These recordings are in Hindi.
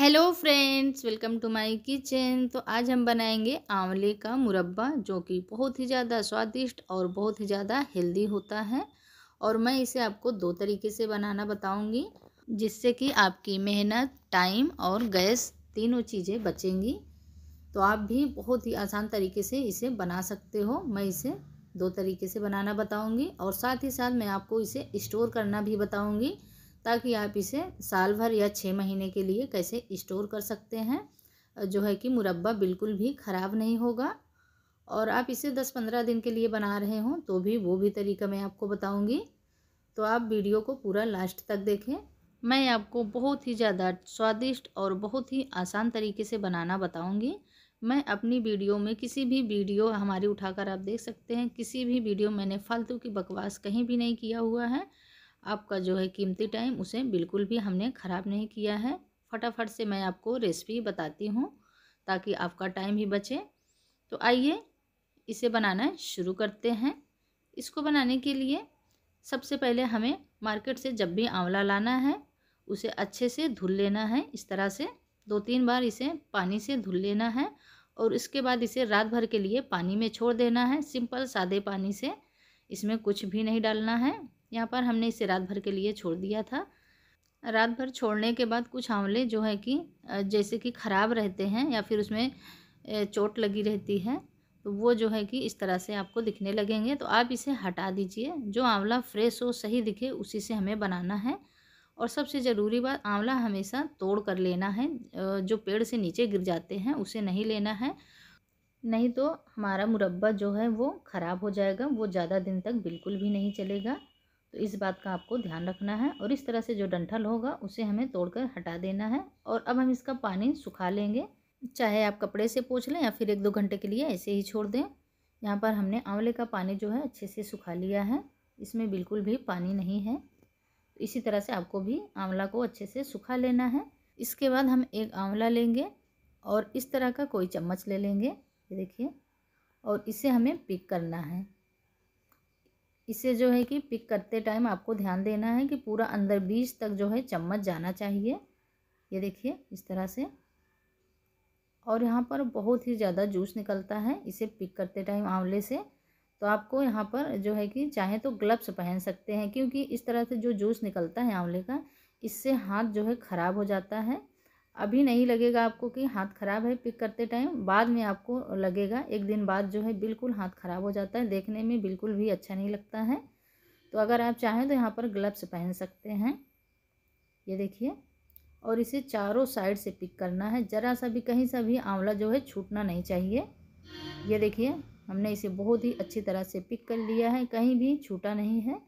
hello friends welcome to my kitchen तो आज हम बनाएंगे आंवले का मुरब्बा जो कि बहुत ही ज़्यादा स्वादिष्ट और बहुत ही ज़्यादा हेल्दी होता है और मैं इसे आपको दो तरीके से बनाना बताऊंगी जिससे कि आपकी मेहनत टाइम और गैस तीनों चीज़ें बचेंगी तो आप भी बहुत ही आसान तरीके से इसे बना सकते हो मैं इसे दो तरीके से बनाना बताऊँगी और साथ ही साथ मैं आपको इसे स्टोर करना भी बताऊँगी ताकि आप इसे साल भर या छः महीने के लिए कैसे स्टोर कर सकते हैं जो है कि मुरब्बा बिल्कुल भी ख़राब नहीं होगा और आप इसे दस पंद्रह दिन के लिए बना रहे हों तो भी वो भी तरीका मैं आपको बताऊँगी तो आप वीडियो को पूरा लास्ट तक देखें मैं आपको बहुत ही ज़्यादा स्वादिष्ट और बहुत ही आसान तरीके से बनाना बताऊँगी मैं अपनी वीडियो में किसी भी वीडियो हमारी उठाकर आप देख सकते हैं किसी भी वीडियो मैंने फालतू की बकवास कहीं भी नहीं किया हुआ है आपका जो है कीमती टाइम उसे बिल्कुल भी हमने ख़राब नहीं किया है फटाफट से मैं आपको रेसिपी बताती हूँ ताकि आपका टाइम भी बचे तो आइए इसे बनाना शुरू करते हैं इसको बनाने के लिए सबसे पहले हमें मार्केट से जब भी आंवला लाना है उसे अच्छे से धुल लेना है इस तरह से दो तीन बार इसे पानी से धुल लेना है और इसके बाद इसे रात भर के लिए पानी में छोड़ देना है सिंपल सादे पानी से इसमें कुछ भी नहीं डालना है यहाँ पर हमने इसे रात भर के लिए छोड़ दिया था रात भर छोड़ने के बाद कुछ आंवले जो है कि जैसे कि ख़राब रहते हैं या फिर उसमें चोट लगी रहती है तो वो जो है कि इस तरह से आपको दिखने लगेंगे तो आप इसे हटा दीजिए जो आंवला फ्रेश हो सही दिखे उसी से हमें बनाना है और सबसे ज़रूरी बात आंवला हमेशा तोड़ कर लेना है जो पेड़ से नीचे गिर जाते हैं उसे नहीं लेना है नहीं तो हमारा मुरब्बा जो है वो ख़राब हो जाएगा वो ज़्यादा दिन तक बिल्कुल भी नहीं चलेगा तो इस बात का आपको ध्यान रखना है और इस तरह से जो डंठल होगा उसे हमें तोड़कर हटा देना है और अब हम इसका पानी सुखा लेंगे चाहे आप कपड़े से पोछ लें या फिर एक दो घंटे के लिए ऐसे ही छोड़ दें यहाँ पर हमने आंवले का पानी जो है अच्छे से सुखा लिया है इसमें बिल्कुल भी पानी नहीं है इसी तरह से आपको भी आंवला को अच्छे से सुखा लेना है इसके बाद हम एक आंवला लेंगे और इस तरह का कोई चम्मच ले लेंगे ये देखिए और इसे हमें पिक करना है इसे जो है कि पिक करते टाइम आपको ध्यान देना है कि पूरा अंदर बीज तक जो है चम्मच जाना चाहिए ये देखिए इस तरह से और यहाँ पर बहुत ही ज़्यादा जूस निकलता है इसे पिक करते टाइम आंवले से तो आपको यहाँ पर जो है कि चाहे तो ग्लव्स पहन सकते हैं क्योंकि इस तरह से जो जूस निकलता है आंवले का इससे हाथ जो है ख़राब हो जाता है अभी नहीं लगेगा आपको कि हाथ ख़राब है पिक करते टाइम बाद में आपको लगेगा एक दिन बाद जो है बिल्कुल हाथ ख़राब हो जाता है देखने में बिल्कुल भी अच्छा नहीं लगता है तो अगर आप चाहें तो यहाँ पर ग्लव्स पहन सकते हैं ये देखिए और इसे चारों साइड से पिक करना है ज़रा सा भी कहीं सा भी आंवला जो है छूटना नहीं चाहिए ये देखिए हमने इसे बहुत ही अच्छी तरह से पिक कर लिया है कहीं भी छूटा नहीं है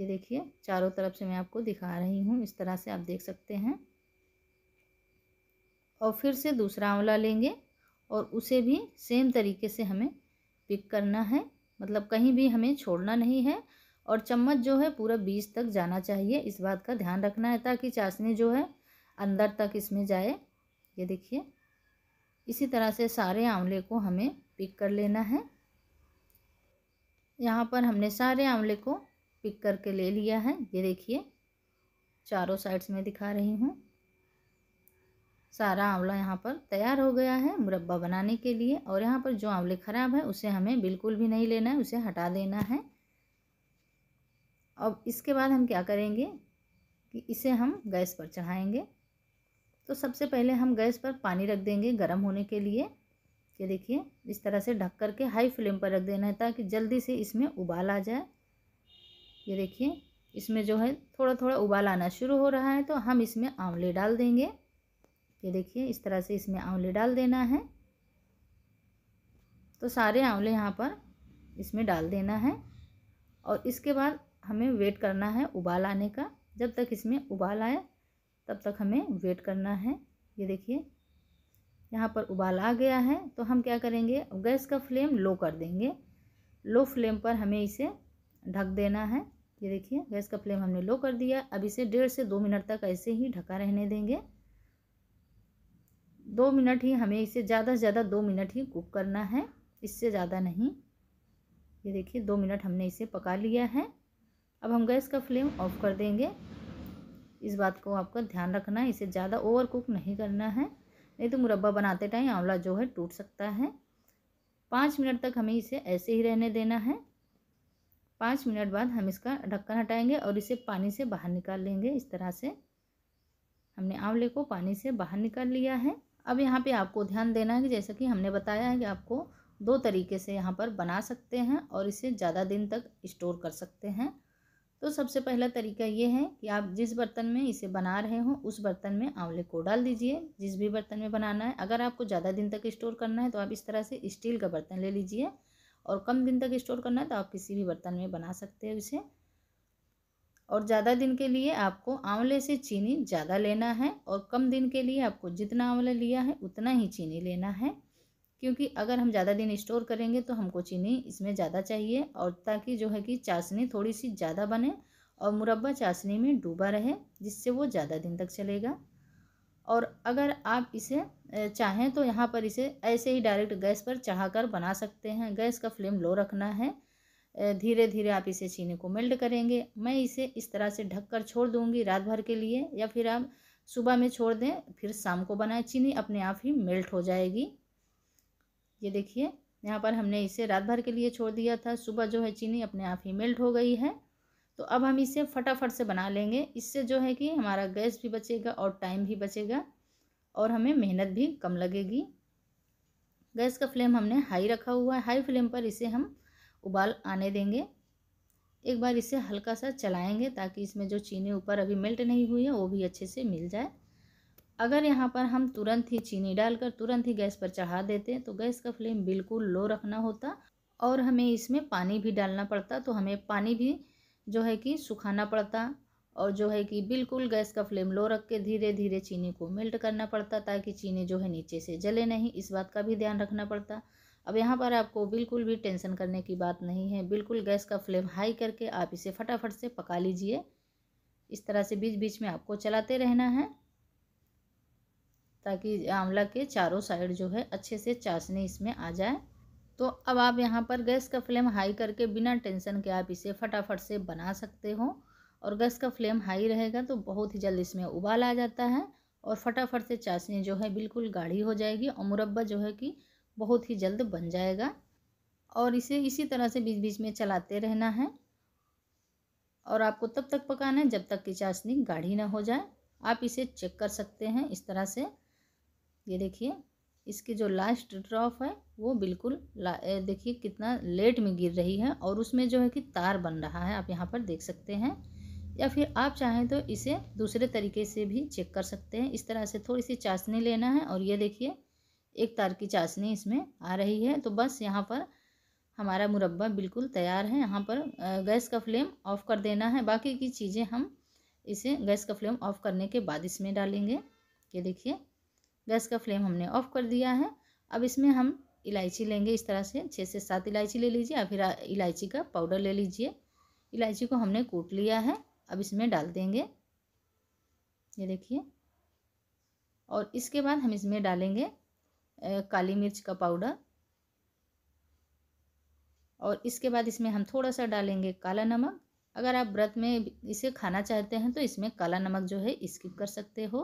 ये देखिए चारों तरफ से मैं आपको दिखा रही हूँ इस तरह से आप देख सकते हैं और फिर से दूसरा आंवला लेंगे और उसे भी सेम तरीके से हमें पिक करना है मतलब कहीं भी हमें छोड़ना नहीं है और चम्मच जो है पूरा बीज तक जाना चाहिए इस बात का ध्यान रखना है ताकि चाशनी जो है अंदर तक इसमें जाए ये देखिए इसी तरह से सारे आंवले को हमें पिक कर लेना है यहाँ पर हमने सारे आंवले को पिक करके ले लिया है ये देखिए चारों साइड्स में दिखा रही हूँ सारा आंवला यहाँ पर तैयार हो गया है मुरब्बा बनाने के लिए और यहाँ पर जो आंवले ख़राब है उसे हमें बिल्कुल भी नहीं लेना है उसे हटा देना है अब इसके बाद हम क्या करेंगे कि इसे हम गैस पर चढ़ाएंगे तो सबसे पहले हम गैस पर पानी रख देंगे गर्म होने के लिए ये देखिए इस तरह से ढक कर के हाई फ्लेम पर रख देना है ताकि जल्दी से इसमें उबाल आ जाए ये देखिए इसमें जो है थोड़ा थोड़ा उबाल आना शुरू हो रहा है तो हम इसमें आंवले डाल देंगे ये देखिए इस तरह से इसमें आंवले डाल देना है तो सारे आंवले यहाँ पर इसमें डाल देना है और इसके बाद हमें वेट करना है उबाल आने का जब तक इसमें उबाल आए तब तक हमें वेट करना है ये देखिए यहाँ पर उबाल आ गया है तो हम क्या करेंगे गैस का फ्लेम लो कर देंगे लो फ्लेम पर हमें इसे ढक देना है ये देखिए गैस का फ्लेम हमने लो कर दिया अब इसे डेढ़ से दो मिनट तक ऐसे ही ढका रहने देंगे दो मिनट ही हमें इसे ज़्यादा से ज़्यादा दो मिनट ही कुक करना है इससे ज़्यादा नहीं ये देखिए दो मिनट हमने इसे पका लिया है अब हम गैस का फ्लेम ऑफ कर देंगे इस बात को आपका ध्यान रखना है इसे ज़्यादा ओवर कुक नहीं करना है नहीं तो मुरब्बा बनाते टाइम आंवला जो है टूट सकता है पाँच मिनट तक हमें इसे ऐसे ही रहने देना है पाँच मिनट बाद हम इसका ढक्कन हटाएंगे और इसे पानी से बाहर निकाल लेंगे इस तरह से हमने आंवले को पानी से बाहर निकाल लिया है अब यहाँ पे आपको ध्यान देना है कि जैसा कि हमने बताया है कि आपको दो तरीके से यहाँ पर बना सकते हैं और इसे ज़्यादा दिन तक स्टोर कर सकते हैं तो सबसे पहला तरीका ये है कि आप जिस बर्तन में इसे बना रहे हो उस बर्तन में आंवले को डाल दीजिए जिस भी बर्तन में बनाना है अगर आपको ज़्यादा दिन तक स्टोर करना है तो आप इस तरह से स्टील का बर्तन ले लीजिए और कम दिन तक स्टोर करना है तो आप किसी भी बर्तन में बना सकते हो इसे और ज़्यादा दिन के लिए आपको आंवले से चीनी ज़्यादा लेना है और कम दिन के लिए आपको जितना आंवला लिया है उतना ही चीनी लेना है क्योंकि अगर हम ज़्यादा दिन स्टोर करेंगे तो हमको चीनी इसमें ज़्यादा चाहिए और ताकि जो है कि चाशनी थोड़ी सी ज़्यादा बने और मुरब्बा चाशनी में डूबा रहे जिससे वो ज़्यादा दिन तक चलेगा और अगर आप इसे चाहें तो यहाँ पर इसे ऐसे ही डायरेक्ट गैस पर चढ़ा बना सकते हैं गैस का फ्लेम लो रखना है धीरे धीरे आप इसे चीनी को मेल्ट करेंगे मैं इसे इस तरह से ढक कर छोड़ दूँगी रात भर के लिए या फिर आप सुबह में छोड़ दें फिर शाम को बनाए चीनी अपने आप ही मेल्ट हो जाएगी ये देखिए यहाँ पर हमने इसे रात भर के लिए छोड़ दिया था सुबह जो है चीनी अपने आप ही मेल्ट हो गई है तो अब हम इसे फटाफट से बना लेंगे इससे जो है कि हमारा गैस भी बचेगा और टाइम भी बचेगा और हमें मेहनत भी कम लगेगी गैस का फ्लेम हमने हाई रखा हुआ है हाई फ्लेम पर इसे हम उबाल आने देंगे एक बार इसे हल्का सा चलाएंगे ताकि इसमें जो चीनी ऊपर अभी मेल्ट नहीं हुई है वो भी अच्छे से मिल जाए अगर यहाँ पर हम तुरंत ही चीनी डालकर तुरंत ही गैस पर चढ़ा देते हैं तो गैस का फ्लेम बिल्कुल लो रखना होता और हमें इसमें पानी भी डालना पड़ता तो हमें पानी भी जो है कि सुखाना पड़ता और जो है कि बिल्कुल गैस का फ्लेम लो रख के धीरे धीरे चीनी को मेल्ट करना पड़ता ताकि चीनी जो है नीचे से जले नहीं इस बात का भी ध्यान रखना पड़ता अब यहाँ पर आपको बिल्कुल भी टेंशन करने की बात नहीं है बिल्कुल गैस का फ्लेम हाई करके आप इसे फटाफट से पका लीजिए इस तरह से बीच बीच में आपको चलाते रहना है ताकि आंवला के चारों साइड जो है अच्छे से चाशनी इसमें आ जाए तो अब आप यहाँ पर गैस का फ्लेम हाई करके बिना टेंशन के आप इसे फटाफट से बना सकते हो और गैस का फ्लेम हाई रहेगा तो बहुत ही जल्द इसमें उबाल आ जाता है और फटाफट से चाशनी जो है बिल्कुल गाढ़ी हो जाएगी और मुरब्बा जो है कि बहुत ही जल्द बन जाएगा और इसे इसी तरह से बीच बीच में चलाते रहना है और आपको तब तक पकाना है जब तक कि चाशनी गाढ़ी ना हो जाए आप इसे चेक कर सकते हैं इस तरह से ये देखिए इसकी जो लास्ट ड्रॉप है वो बिल्कुल देखिए कितना लेट में गिर रही है और उसमें जो है कि तार बन रहा है आप यहाँ पर देख सकते हैं या फिर आप चाहें तो इसे दूसरे तरीके से भी चेक कर सकते हैं इस तरह से थोड़ी सी चाशनी लेना है और ये देखिए एक तार की चाशनी इसमें आ रही है तो बस यहाँ पर हमारा मुरब्बा बिल्कुल तैयार है यहाँ पर गैस का फ्लेम ऑफ़ कर देना है बाकी की चीज़ें हम इसे गैस का फ्लेम ऑफ़ करने के बाद इसमें डालेंगे ये देखिए गैस का फ्लेम हमने ऑफ़ कर दिया है अब इसमें हम इलायची लेंगे इस तरह से छः से सात इलायची ले लीजिए या फिर इलायची का पाउडर ले लीजिए इलायची को हमने कूट लिया है अब इसमें डाल देंगे ये देखिए और इसके बाद हम इसमें डालेंगे काली मिर्च का पाउडर और इसके बाद इसमें हम थोड़ा सा डालेंगे काला नमक अगर आप व्रत में इसे खाना चाहते हैं तो इसमें काला नमक जो है स्किप कर सकते हो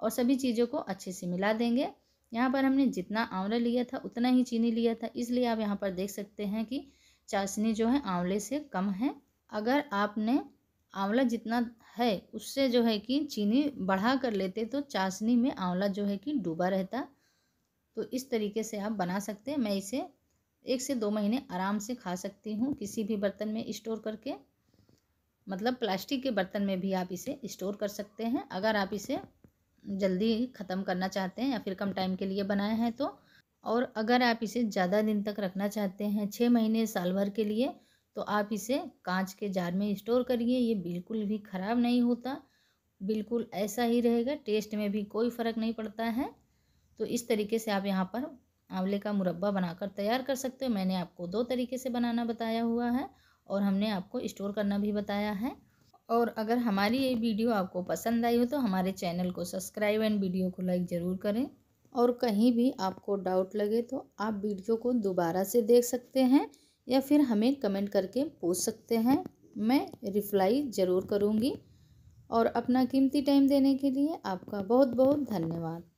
और सभी चीज़ों को अच्छे से मिला देंगे यहाँ पर हमने जितना आंवला लिया था उतना ही चीनी लिया था इसलिए आप यहाँ पर देख सकते हैं कि चाशनी जो है आंवले से कम है अगर आपने आंवला जितना है उससे जो है कि चीनी बढ़ा कर लेते तो चाशनी में आंवला जो है कि डूबा रहता तो इस तरीके से आप बना सकते हैं मैं इसे एक से दो महीने आराम से खा सकती हूँ किसी भी बर्तन में स्टोर करके मतलब प्लास्टिक के बर्तन में भी आप इसे स्टोर कर सकते हैं अगर आप इसे जल्दी ख़त्म करना चाहते हैं या फिर कम टाइम के लिए बनाया है तो और अगर आप इसे ज़्यादा दिन तक रखना चाहते हैं छः महीने साल भर के लिए तो आप इसे कांच के जार में स्टोर करिए ये बिल्कुल भी ख़राब नहीं होता बिल्कुल ऐसा ही रहेगा टेस्ट में भी कोई फ़र्क नहीं पड़ता है तो इस तरीके से आप यहाँ पर आंवले का मुरब्बा बनाकर तैयार कर सकते हो मैंने आपको दो तरीके से बनाना बताया हुआ है और हमने आपको स्टोर करना भी बताया है और अगर हमारी ये वीडियो आपको पसंद आई हो तो हमारे चैनल को सब्सक्राइब एंड वीडियो को लाइक ज़रूर करें और कहीं भी आपको डाउट लगे तो आप वीडियो को दोबारा से देख सकते हैं या फिर हमें कमेंट करके पूछ सकते हैं मैं रिप्लाई ज़रूर करूँगी और अपना कीमती टाइम देने के लिए आपका बहुत बहुत धन्यवाद